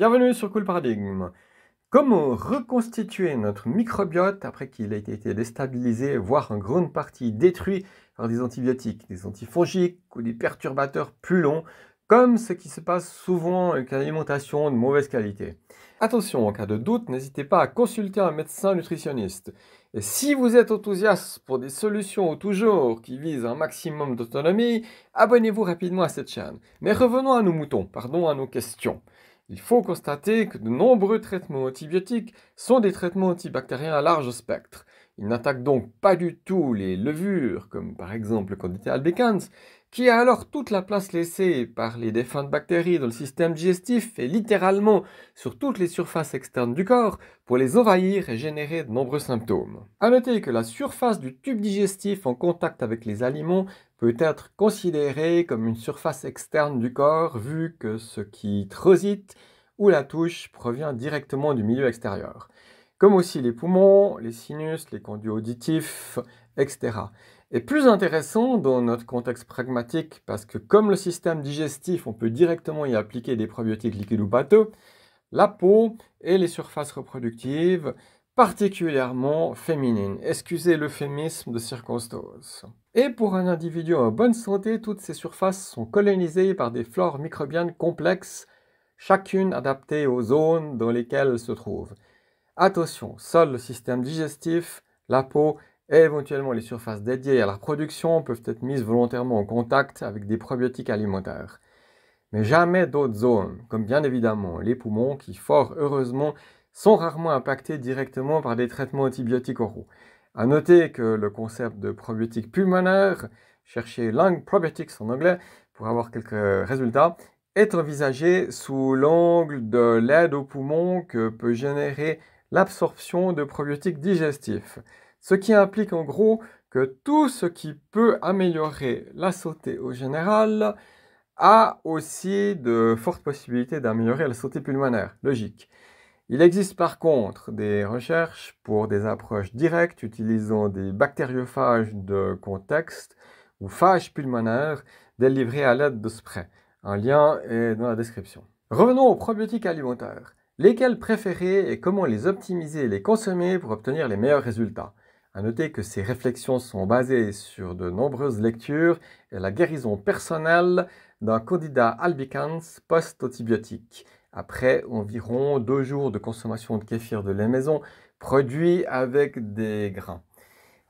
Bienvenue sur Cool Paradigme. Comment reconstituer notre microbiote après qu'il ait été déstabilisé, voire en grande partie détruit par des antibiotiques, des antifongiques ou des perturbateurs plus longs, comme ce qui se passe souvent avec l'alimentation de mauvaise qualité. Attention, en cas de doute, n'hésitez pas à consulter un médecin nutritionniste. Et si vous êtes enthousiaste pour des solutions toujours qui visent un maximum d'autonomie, abonnez-vous rapidement à cette chaîne. Mais revenons à nos moutons, pardon, à nos questions il faut constater que de nombreux traitements antibiotiques sont des traitements antibactériens à large spectre. Ils n'attaquent donc pas du tout les levures, comme par exemple le candida albicans, qui a alors toute la place laissée par les défuntes bactéries dans le système digestif et littéralement sur toutes les surfaces externes du corps pour les envahir et générer de nombreux symptômes. A noter que la surface du tube digestif en contact avec les aliments peut être considérée comme une surface externe du corps vu que ce qui transite ou la touche provient directement du milieu extérieur, comme aussi les poumons, les sinus, les conduits auditifs, etc est plus intéressant dans notre contexte pragmatique parce que comme le système digestif, on peut directement y appliquer des probiotiques liquides ou pâteux, la peau et les surfaces reproductives, particulièrement féminines. Excusez l'euphémisme de circonstance. Et pour un individu en bonne santé, toutes ces surfaces sont colonisées par des flores microbiennes complexes, chacune adaptée aux zones dans lesquelles elles se trouvent. Attention, seul le système digestif, la peau et éventuellement, les surfaces dédiées à la production peuvent être mises volontairement en contact avec des probiotiques alimentaires. Mais jamais d'autres zones, comme bien évidemment les poumons, qui fort heureusement sont rarement impactés directement par des traitements antibiotiques oraux. À noter que le concept de probiotiques pulmonaire, chercher Lung Probiotics en anglais pour avoir quelques résultats, est envisagé sous l'angle de l'aide aux poumons que peut générer l'absorption de probiotiques digestifs ce qui implique en gros que tout ce qui peut améliorer la santé au général a aussi de fortes possibilités d'améliorer la santé pulmonaire, logique. Il existe par contre des recherches pour des approches directes utilisant des bactériophages de contexte ou phages pulmonaires délivrés à l'aide de sprays. Un lien est dans la description. Revenons aux probiotiques alimentaires. Lesquels préférer et comment les optimiser et les consommer pour obtenir les meilleurs résultats à noter que ces réflexions sont basées sur de nombreuses lectures et la guérison personnelle d'un candidat albicans post-antibiotique après environ deux jours de consommation de kéfir de la maison produit avec des grains.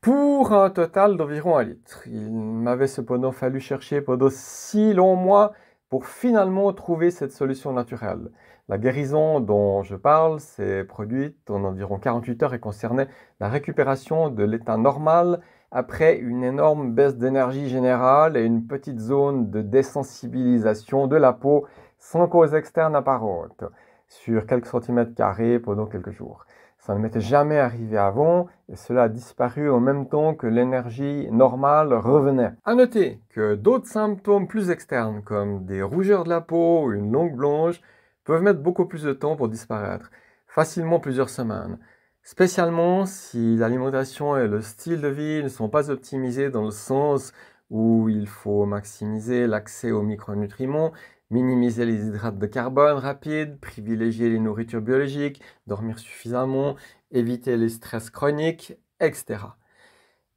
Pour un total d'environ un litre. Il m'avait cependant fallu chercher pendant six longs mois pour finalement trouver cette solution naturelle. La guérison dont je parle s'est produite en environ 48 heures et concernait la récupération de l'état normal après une énorme baisse d'énergie générale et une petite zone de désensibilisation de la peau sans cause externe apparente sur quelques centimètres carrés pendant quelques jours. Ça ne m'était jamais arrivé avant et cela a disparu en même temps que l'énergie normale revenait. À noter que d'autres symptômes plus externes comme des rougeurs de la peau ou une longue blanche peuvent mettre beaucoup plus de temps pour disparaître, facilement plusieurs semaines. Spécialement si l'alimentation et le style de vie ne sont pas optimisés dans le sens où il faut maximiser l'accès aux micronutriments minimiser les hydrates de carbone rapides, privilégier les nourritures biologiques, dormir suffisamment, éviter les stress chroniques, etc.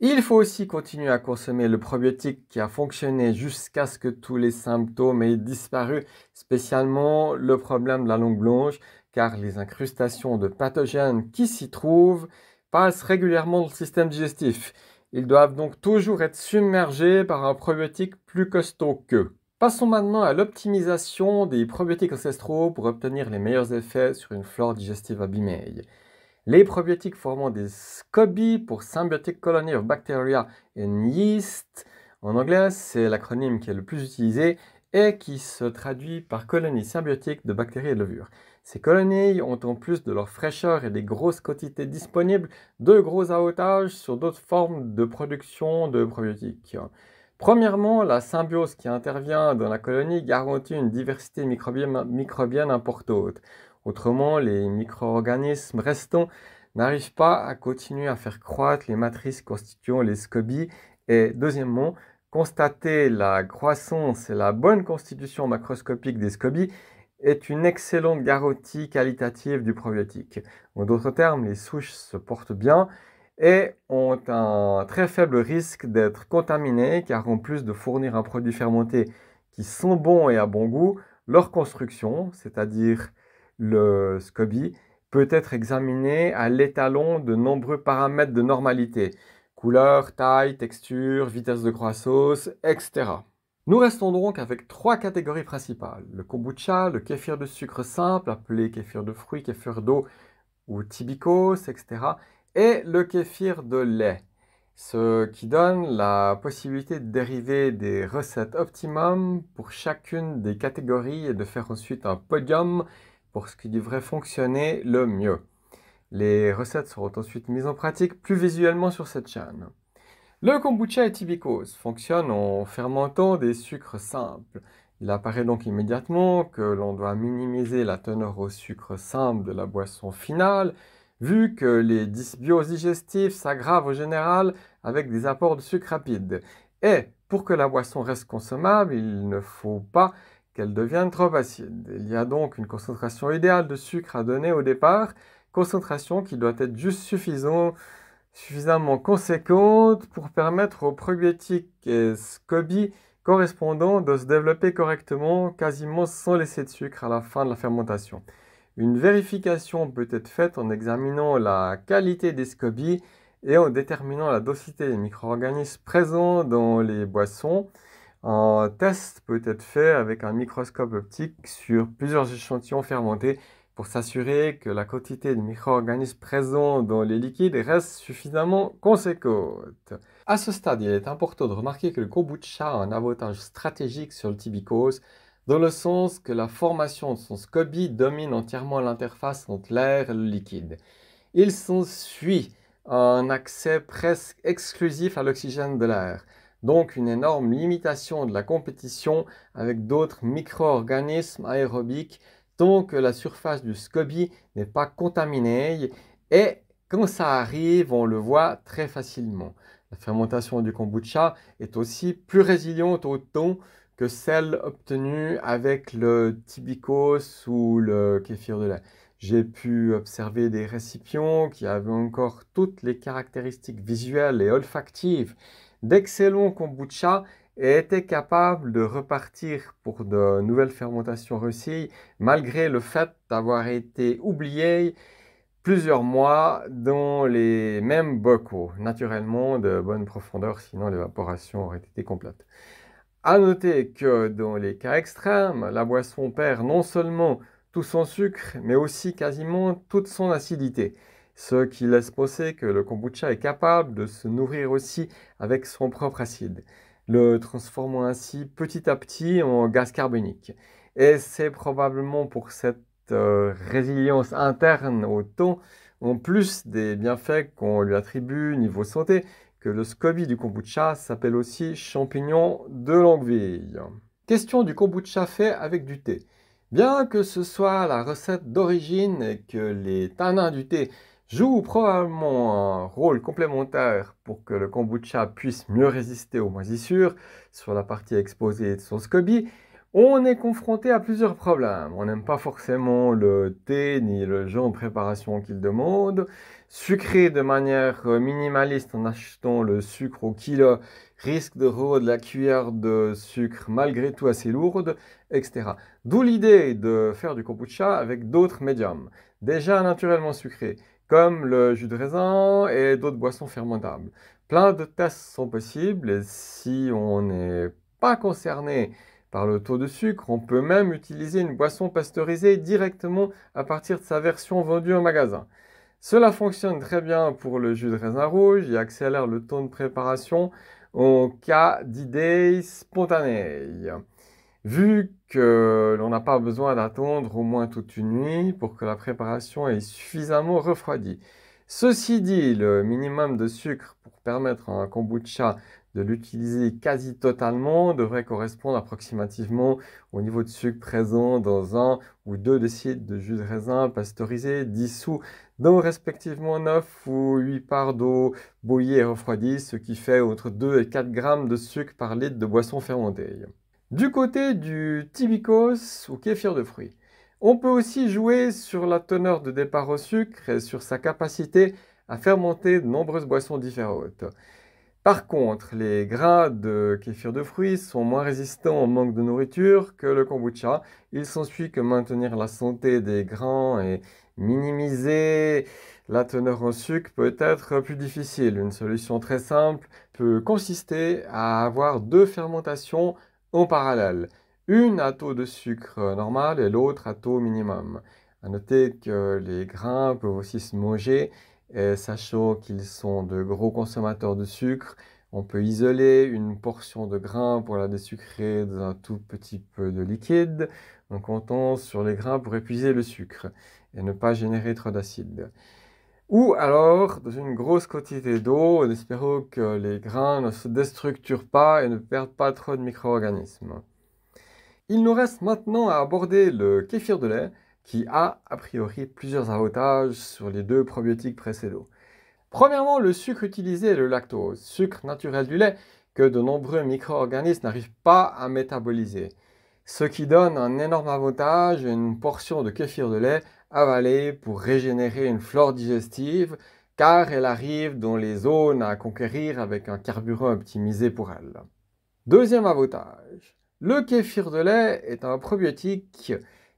Il faut aussi continuer à consommer le probiotique qui a fonctionné jusqu'à ce que tous les symptômes aient disparu, spécialement le problème de la longue blanche, car les incrustations de pathogènes qui s'y trouvent passent régulièrement dans le système digestif. Ils doivent donc toujours être submergés par un probiotique plus costaud qu'eux. Passons maintenant à l'optimisation des probiotiques ancestraux pour obtenir les meilleurs effets sur une flore digestive abîmée. Les probiotiques formant des SCOBY pour Symbiotic Colony of Bacteria and Yeast, en anglais c'est l'acronyme qui est le plus utilisé et qui se traduit par colonies symbiotiques de bactéries et de levures. Ces colonies ont en plus de leur fraîcheur et des grosses quantités disponibles de gros avantages sur d'autres formes de production de probiotiques. Premièrement, la symbiose qui intervient dans la colonie garantit une diversité microbienne, importante. Autrement, les micro-organismes restants n'arrivent pas à continuer à faire croître les matrices constituant les scobies. Et deuxièmement, constater la croissance et la bonne constitution macroscopique des scobies est une excellente garantie qualitative du probiotique. En d'autres termes, les souches se portent bien et ont un très faible risque d'être contaminés car en plus de fournir un produit fermenté qui sont bons et à bon goût, leur construction, c'est-à-dire le SCOBY, peut être examinée à l'étalon de nombreux paramètres de normalité, couleur, taille, texture, vitesse de croissance, etc. Nous restons donc avec trois catégories principales, le kombucha, le kéfir de sucre simple, appelé kéfir de fruits, kéfir d'eau ou tibicos, etc., et le kéfir de lait, ce qui donne la possibilité de dériver des recettes optimum pour chacune des catégories et de faire ensuite un podium pour ce qui devrait fonctionner le mieux. Les recettes seront ensuite mises en pratique plus visuellement sur cette chaîne. Le kombucha et tibicose fonctionne en fermentant des sucres simples. Il apparaît donc immédiatement que l'on doit minimiser la teneur au sucre simple de la boisson finale vu que les dysbioses digestifs s'aggravent au général avec des apports de sucre rapide. Et pour que la boisson reste consommable, il ne faut pas qu'elle devienne trop acide. Il y a donc une concentration idéale de sucre à donner au départ, concentration qui doit être juste suffisamment conséquente pour permettre aux probiotiques et SCOBY correspondants de se développer correctement, quasiment sans laisser de sucre à la fin de la fermentation. Une vérification peut être faite en examinant la qualité des scobies et en déterminant la densité des micro-organismes présents dans les boissons. Un test peut être fait avec un microscope optique sur plusieurs échantillons fermentés pour s'assurer que la quantité de micro-organismes présents dans les liquides reste suffisamment conséquente. À ce stade, il est important de remarquer que le kombucha a un avantage stratégique sur le tibicose dans le sens que la formation de son SCOBY domine entièrement l'interface entre l'air et le liquide. Il s'ensuit un accès presque exclusif à l'oxygène de l'air, donc une énorme limitation de la compétition avec d'autres micro-organismes aérobiques tant que la surface du SCOBY n'est pas contaminée et quand ça arrive, on le voit très facilement. La fermentation du kombucha est aussi plus résiliente au temps que celle obtenue avec le Tibico ou le kéfir de lait. J'ai pu observer des récipients qui avaient encore toutes les caractéristiques visuelles et olfactives d'excellents kombucha et étaient capables de repartir pour de nouvelles fermentations réussies malgré le fait d'avoir été oubliés plusieurs mois dans les mêmes bocaux, naturellement de bonne profondeur, sinon l'évaporation aurait été complète. À noter que dans les cas extrêmes, la boisson perd non seulement tout son sucre, mais aussi quasiment toute son acidité, ce qui laisse penser que le kombucha est capable de se nourrir aussi avec son propre acide, le transformant ainsi petit à petit en gaz carbonique. Et c'est probablement pour cette euh, résilience interne au temps, en plus des bienfaits qu'on lui attribue niveau santé, le scoby du kombucha s'appelle aussi champignon de Longueville. Question du kombucha fait avec du thé. Bien que ce soit la recette d'origine et que les tanins du thé jouent probablement un rôle complémentaire pour que le kombucha puisse mieux résister aux moisissures sur la partie exposée de son scoby, on est confronté à plusieurs problèmes. On n'aime pas forcément le thé ni le genre de préparation qu'il demande. Sucré de manière euh, minimaliste en achetant le sucre au kilo risque de de la cuillère de sucre malgré tout assez lourde, etc. D'où l'idée de faire du kombucha avec d'autres médiums, déjà naturellement sucrés, comme le jus de raisin et d'autres boissons fermentables. Plein de tests sont possibles et si on n'est pas concerné par le taux de sucre, on peut même utiliser une boisson pasteurisée directement à partir de sa version vendue en magasin. Cela fonctionne très bien pour le jus de raisin rouge, et accélère le temps de préparation en cas d'idées spontanées. Vu que l'on n'a pas besoin d'attendre au moins toute une nuit pour que la préparation ait suffisamment refroidi. Ceci dit, le minimum de sucre pour permettre à un kombucha de l'utiliser quasi totalement devrait correspondre approximativement au niveau de sucre présent dans un ou deux décides de jus de raisin pasteurisé dissous dont respectivement 9 ou 8 parts d'eau bouillie et refroidie, ce qui fait entre 2 et 4 grammes de sucre par litre de boisson fermentée. Du côté du tibicos ou kéfir de fruits, on peut aussi jouer sur la teneur de départ au sucre et sur sa capacité à fermenter de nombreuses boissons différentes. Par contre, les grains de kéfir de fruits sont moins résistants au manque de nourriture que le kombucha. Il s'ensuit que maintenir la santé des grains et Minimiser la teneur en sucre peut être plus difficile. Une solution très simple peut consister à avoir deux fermentations en parallèle. Une à taux de sucre normal et l'autre à taux minimum. À noter que les grains peuvent aussi se manger et sachant qu'ils sont de gros consommateurs de sucre, on peut isoler une portion de grains pour la dans un tout petit peu de liquide en comptant sur les grains pour épuiser le sucre et ne pas générer trop d'acide. Ou alors, dans une grosse quantité d'eau, en espérant que les grains ne se déstructurent pas et ne perdent pas trop de micro-organismes. Il nous reste maintenant à aborder le kéfir de lait, qui a, a priori, plusieurs avantages sur les deux probiotiques précédents. Premièrement, le sucre utilisé est le lactose, sucre naturel du lait que de nombreux micro-organismes n'arrivent pas à métaboliser, ce qui donne un énorme avantage à une portion de kéfir de lait avaler pour régénérer une flore digestive car elle arrive dans les zones à conquérir avec un carburant optimisé pour elle. Deuxième avantage, le kéfir de lait est un probiotique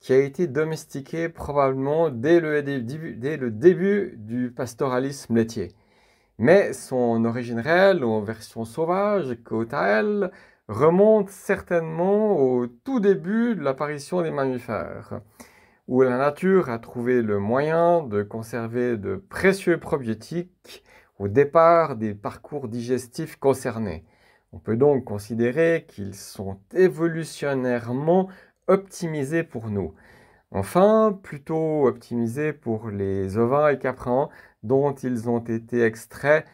qui a été domestiqué probablement dès le, début, du pastoralisme laitier. Mais son origine réelle, en version sauvage, quant à elle, remonte certainement au tout début de l'apparition des mammifères où la nature a trouvé le moyen de conserver de précieux probiotiques au départ des parcours digestifs concernés. On peut donc considérer qu'ils sont évolutionnairement optimisés pour nous. Enfin, plutôt optimisés pour les ovins et caprins dont ils ont été extraits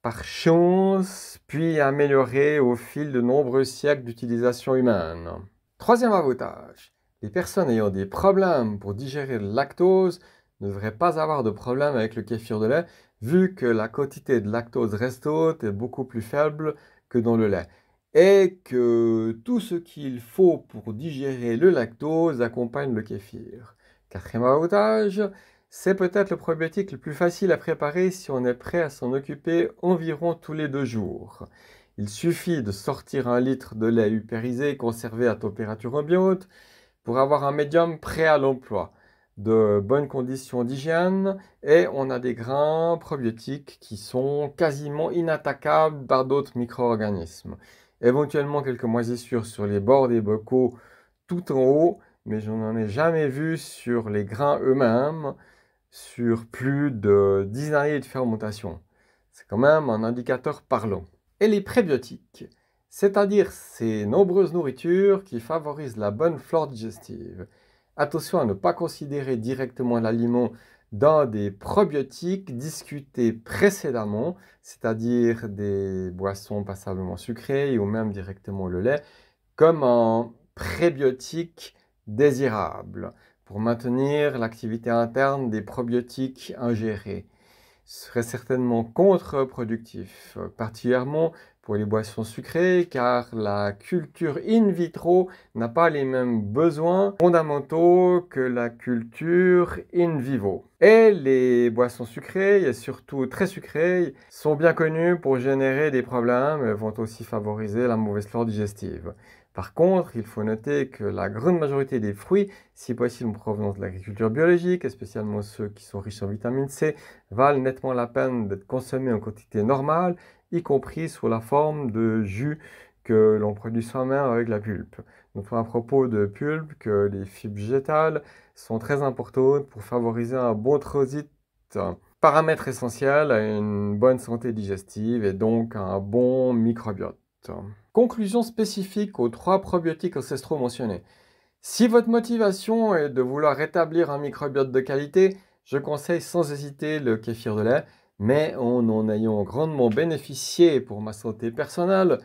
par chance, puis améliorés au fil de nombreux siècles d'utilisation humaine. Troisième avantage, les personnes ayant des problèmes pour digérer le lactose ne devraient pas avoir de problème avec le kéfir de lait, vu que la quantité de lactose restante est beaucoup plus faible que dans le lait. Et que tout ce qu'il faut pour digérer le lactose accompagne le kéfir. Quatrième avantage, c'est peut-être le probiotique le plus facile à préparer si on est prêt à s'en occuper environ tous les deux jours. Il suffit de sortir un litre de lait upérisé conservé à température ambiante, pour avoir un médium prêt à l'emploi, de bonnes conditions d'hygiène et on a des grains probiotiques qui sont quasiment inattaquables par d'autres micro-organismes. Éventuellement quelques moisissures sur les bords des bocaux tout en haut, mais je n'en ai jamais vu sur les grains eux-mêmes sur plus de 10 années de fermentation. C'est quand même un indicateur parlant. Et les prébiotiques c'est-à-dire ces nombreuses nourritures qui favorisent la bonne flore digestive. Attention à ne pas considérer directement l'aliment dans des probiotiques discutés précédemment, c'est-à-dire des boissons passablement sucrées ou même directement le lait, comme un prébiotique désirable pour maintenir l'activité interne des probiotiques ingérés. Ce serait certainement contre-productif, particulièrement pour les boissons sucrées car la culture in vitro n'a pas les mêmes besoins fondamentaux que la culture in vivo. Et les boissons sucrées, et surtout très sucrées, sont bien connues pour générer des problèmes et vont aussi favoriser la mauvaise flore digestive. Par contre, il faut noter que la grande majorité des fruits, si possible en provenance de l'agriculture biologique, et spécialement ceux qui sont riches en vitamine C, valent nettement la peine d'être consommés en quantité normale, y compris sous la forme de jus que l'on produit soi-même avec la pulpe. Donc à propos de pulpe, que les fibres végétales sont très importantes pour favoriser un bon transit, paramètre essentiel à une bonne santé digestive et donc à un bon microbiote. Conclusion spécifique aux trois probiotiques ancestraux mentionnés. Si votre motivation est de vouloir rétablir un microbiote de qualité, je conseille sans hésiter le kéfir de lait, mais en en ayant grandement bénéficié pour ma santé personnelle,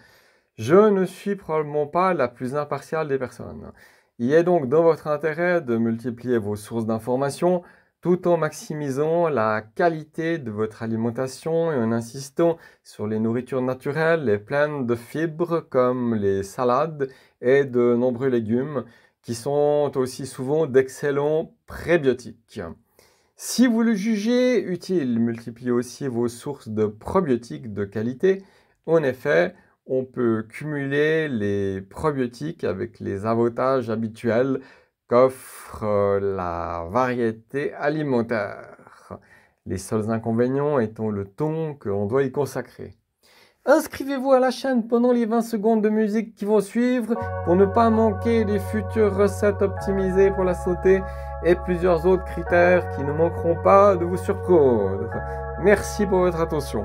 je ne suis probablement pas la plus impartiale des personnes. Il est donc dans votre intérêt de multiplier vos sources d'informations, tout en maximisant la qualité de votre alimentation et en insistant sur les nourritures naturelles et pleines de fibres comme les salades et de nombreux légumes qui sont aussi souvent d'excellents prébiotiques. Si vous le jugez utile, multipliez aussi vos sources de probiotiques de qualité. En effet, on peut cumuler les probiotiques avec les avantages habituels qu'offre euh, la variété alimentaire. Les seuls inconvénients étant le temps que l'on doit y consacrer. Inscrivez-vous à la chaîne pendant les 20 secondes de musique qui vont suivre pour ne pas manquer les futures recettes optimisées pour la santé et plusieurs autres critères qui ne manqueront pas de vous surprendre. Merci pour votre attention.